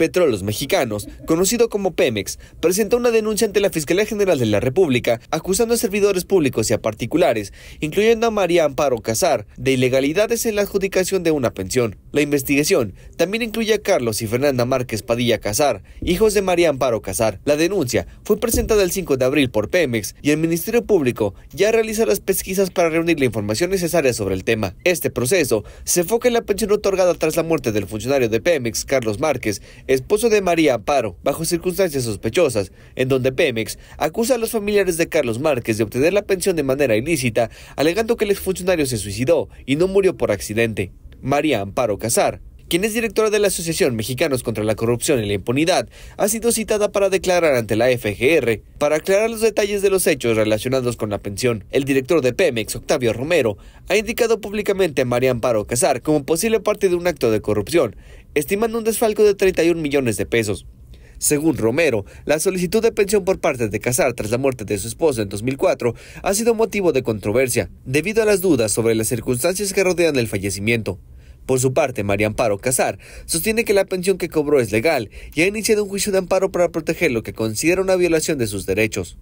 Petróleos Mexicanos, conocido como Pemex, presentó una denuncia ante la Fiscalía General de la República acusando a servidores públicos y a particulares, incluyendo a María Amparo Casar, de ilegalidades en la adjudicación de una pensión. La investigación también incluye a Carlos y Fernanda Márquez Padilla Casar, hijos de María Amparo Casar. La denuncia fue presentada el 5 de abril por Pemex y el Ministerio Público ya realiza las pesquisas para reunir la información necesaria sobre el tema. Este proceso se enfoca en la pensión otorgada tras la muerte del funcionario de Pemex, Carlos Márquez, esposo de María Amparo, bajo circunstancias sospechosas, en donde Pemex acusa a los familiares de Carlos Márquez de obtener la pensión de manera ilícita, alegando que el exfuncionario se suicidó y no murió por accidente. María Amparo Casar, quien es directora de la Asociación Mexicanos contra la Corrupción y la Impunidad, ha sido citada para declarar ante la FGR para aclarar los detalles de los hechos relacionados con la pensión. El director de Pemex, Octavio Romero, ha indicado públicamente a María Amparo Casar como posible parte de un acto de corrupción, estimando un desfalco de 31 millones de pesos. Según Romero, la solicitud de pensión por parte de Casar tras la muerte de su esposo en 2004 ha sido motivo de controversia debido a las dudas sobre las circunstancias que rodean el fallecimiento. Por su parte, María Amparo Casar sostiene que la pensión que cobró es legal y ha iniciado un juicio de amparo para proteger lo que considera una violación de sus derechos.